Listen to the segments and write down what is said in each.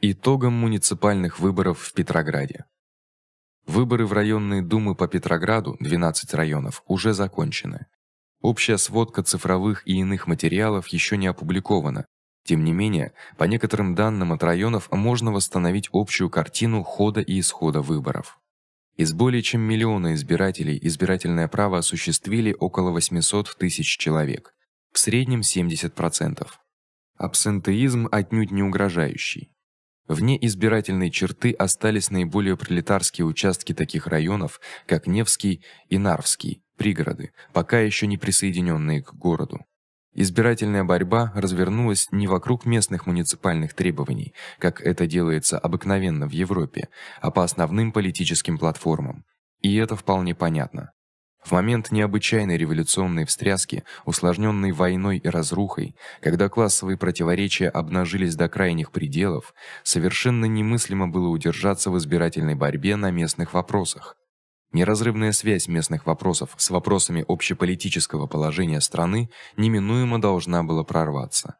итогам муниципальных выборов в Петрограде. Выборы в районные думы по Петрограду, 12 районов, уже закончены. Общая сводка цифровых и иных материалов еще не опубликована. Тем не менее, по некоторым данным от районов можно восстановить общую картину хода и исхода выборов. Из более чем миллиона избирателей избирательное право осуществили около 800 тысяч человек, в среднем 70%. Абсентеизм отнюдь не угрожающий. Вне избирательной черты остались наиболее пролетарские участки таких районов, как Невский и Нарвский, пригороды, пока еще не присоединенные к городу. Избирательная борьба развернулась не вокруг местных муниципальных требований, как это делается обыкновенно в Европе, а по основным политическим платформам. И это вполне понятно. В момент необычайной революционной встряски, усложненной войной и разрухой, когда классовые противоречия обнажились до крайних пределов, совершенно немыслимо было удержаться в избирательной борьбе на местных вопросах. Неразрывная связь местных вопросов с вопросами общеполитического положения страны неминуемо должна была прорваться.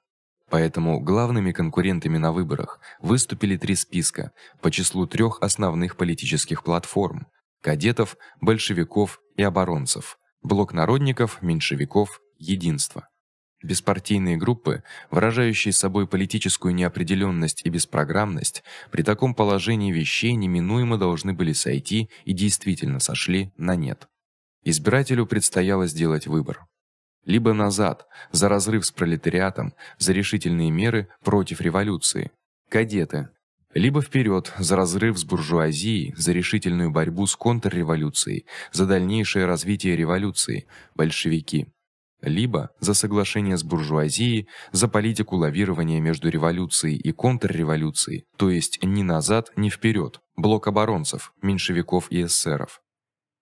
Поэтому главными конкурентами на выборах выступили три списка по числу трех основных политических платформ: кадетов, большевиков и оборонцев, блок народников, меньшевиков, единство. Беспартийные группы, выражающие собой политическую неопределенность и беспрограммность, при таком положении вещей неминуемо должны были сойти и действительно сошли на нет. Избирателю предстояло сделать выбор: либо назад, за разрыв с пролетариатом, за решительные меры против революции. Кадеты, либо вперед за разрыв с буржуазией, за решительную борьбу с контрреволюцией, за дальнейшее развитие революции, большевики. Либо за соглашение с буржуазией, за политику лавирования между революцией и контрреволюцией, то есть ни назад, ни вперед, блок оборонцев, меньшевиков и эсеров.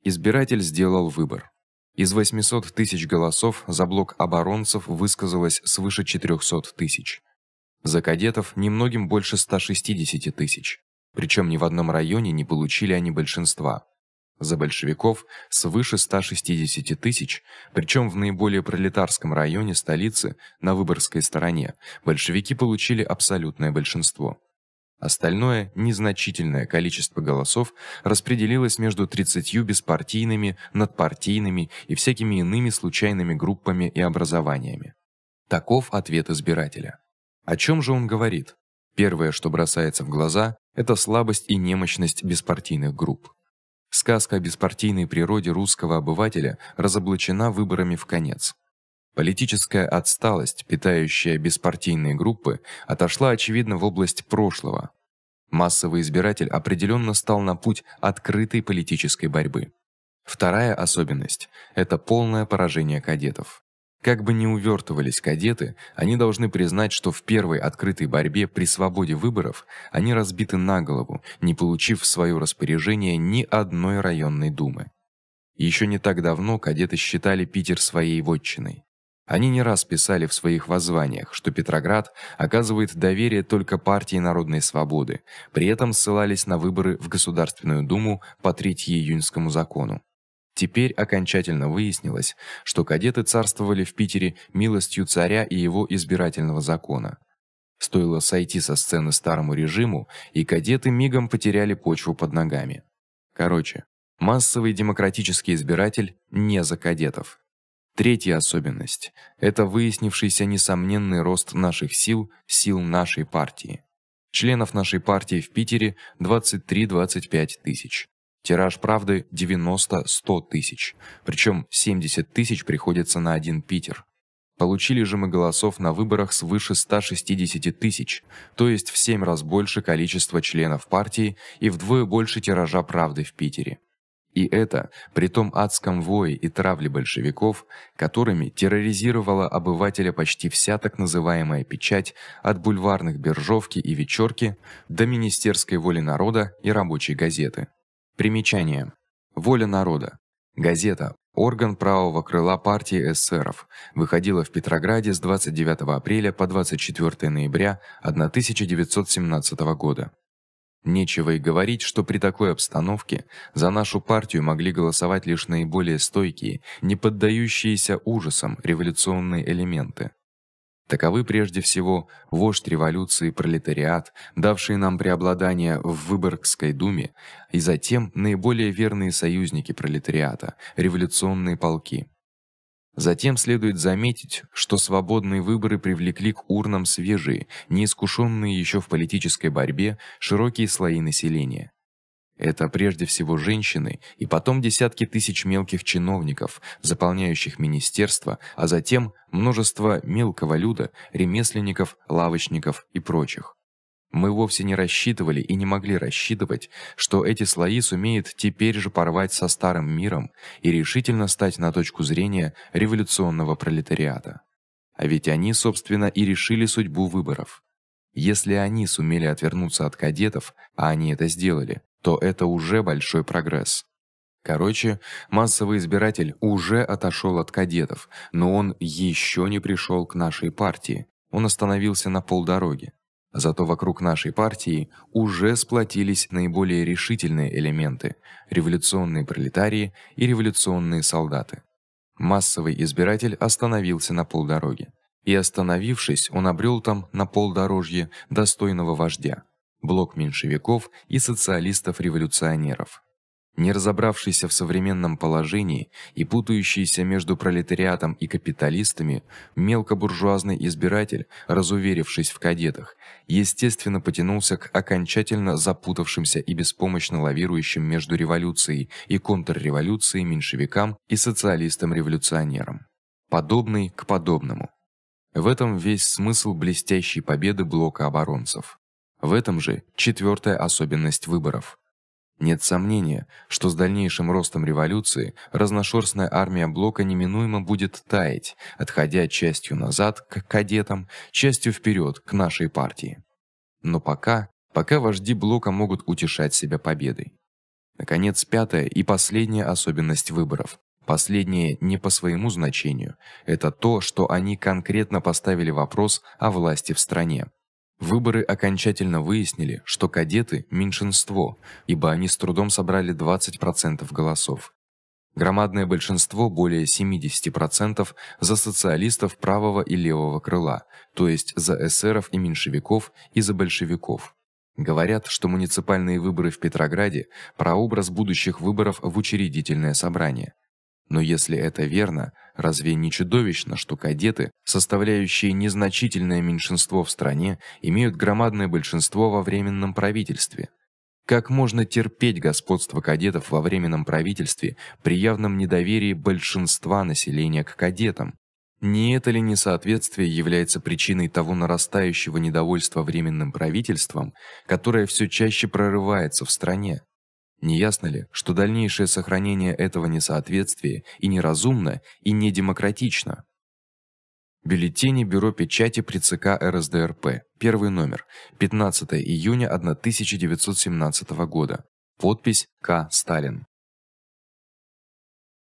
Избиратель сделал выбор. Из 800 тысяч голосов за блок оборонцев высказалось свыше 400 тысяч. За кадетов немногим больше 160 тысяч. Причем ни в одном районе не получили они большинства. За большевиков свыше 160 тысяч, причем в наиболее пролетарском районе столицы, на Выборгской стороне, большевики получили абсолютное большинство. Остальное незначительное количество голосов распределилось между 30 беспартийными, надпартийными и всякими иными случайными группами и образованиями. Таков ответ избирателя. О чем же он говорит? Первое, что бросается в глаза, это слабость и немощность беспартийных групп. Сказка о беспартийной природе русского обывателя разоблачена выборами в конец. Политическая отсталость, питающая беспартийные группы, отошла очевидно в область прошлого. Массовый избиратель определенно стал на путь открытой политической борьбы. Вторая особенность это полное поражение кадетов. Как бы ни увертывались кадеты, они должны признать, что в первой открытой борьбе при свободе выборов они разбиты на голову, не получив в свое распоряжение ни одной районной думы. Еще не так давно кадеты считали Питер своей вотчиной. Они не раз писали в своих воззваниях, что Петроград оказывает доверие только партии Народной свободы, при этом ссылались на выборы в Государственную Думу по 3 июньскому закону. Теперь окончательно выяснилось, что кадеты царствовали в Питере милостью царя и его избирательного закона. Стоило сойти со сцены старому режиму, и кадеты мигом потеряли почву под ногами. Короче, массовый демократический избиратель не за кадетов. Третья особенность это выяснившийся несомненный рост наших сил, сил нашей партии. Членов нашей партии в Питере 23-25 тысяч. Тираж «Правды» 90-100 тысяч, причем 70 тысяч приходится на один Питер. Получили же мы голосов на выборах свыше 160 тысяч, то есть в 7 раз больше количества членов партии и вдвое больше тиража «Правды» в Питере. И это при том адском вое и травле большевиков, которыми терроризировала обывателя почти вся так называемая печать от бульварных Биржовки и Вечерки до министерской воли народа и рабочей газеты. Примечание. Воля народа. Газета Орган правого крыла партии эсеров выходила в Петрограде с 29 апреля по 24 ноября 1917 года. Нечего и говорить, что при такой обстановке за нашу партию могли голосовать лишь наиболее стойкие, не поддающиеся ужасам революционные элементы. Таковы прежде всего вождь революции пролетариат, давший нам преобладание в Выборгской думе, и затем наиболее верные союзники пролетариата революционные полки. Затем следует заметить, что свободные выборы привлекли к урнам свежие, неискушенные еще в политической борьбе широкие слои населения. Это прежде всего женщины и потом десятки тысяч мелких чиновников, заполняющих министерства, а затем множество мелкого люда, ремесленников, лавочников и прочих. Мы вовсе не рассчитывали и не могли рассчитывать, что эти слои сумеют теперь же порвать со старым миром и решительно стать на точку зрения революционного пролетариата. А ведь они, собственно, и решили судьбу выборов. Если они сумели отвернуться от кадетов, а они это сделали, то это уже большой прогресс. Короче, массовый избиратель уже отошел от кадетов, но он еще не пришел к нашей партии. Он остановился на полдороге. Зато вокруг нашей партии уже сплотились наиболее решительные элементы: революционные пролетарии и революционные солдаты. Массовый избиратель остановился на полдороге. и остановившись, он обрел там на полдорожье достойного вождя блок меньшевиков и социалистов-революционеров. Не разобравшийся в современном положении и путающийся между пролетариатом и капиталистами, мелкобуржуазный избиратель, разуверившись в кадетах, естественно потянулся к окончательно запутавшимся и беспомощно лавирующим между революцией и контрреволюцией меньшевикам и социалистам-революционерам. Подобный к подобному. В этом весь смысл блестящей победы блока оборонцев. В этом же четвертая особенность выборов. Нет сомнения, что с дальнейшим ростом революции разношерстная армия блока неминуемо будет таять, отходя частью назад к кадетам, частью вперед к нашей партии. Но пока, пока вожди блока могут утешать себя победой. Наконец, пятая и последняя особенность выборов. Последнее не по своему значению, это то, что они конкретно поставили вопрос о власти в стране. Выборы окончательно выяснили, что кадеты меньшинство, ибо они с трудом собрали 20% голосов. Громадное большинство, более 70%, за социалистов правого и левого крыла, то есть за эсеров и меньшевиков и за большевиков. Говорят, что муниципальные выборы в Петрограде прообраз будущих выборов в учредительное собрание. Но если это верно, Разве не чудовищно, что кадеты, составляющие незначительное меньшинство в стране, имеют громадное большинство во временном правительстве? Как можно терпеть господство кадетов во временном правительстве при явном недоверии большинства населения к кадетам? Не это ли несоответствие является причиной того нарастающего недовольства временным правительством, которое все чаще прорывается в стране? Не ясно ли, что дальнейшее сохранение этого несоответствия и неразумно, и недемократично? Бюллетени Бюро печати при ЦК РСДРП. Первый номер. 15 июня 1917 года. Подпись К. Сталин.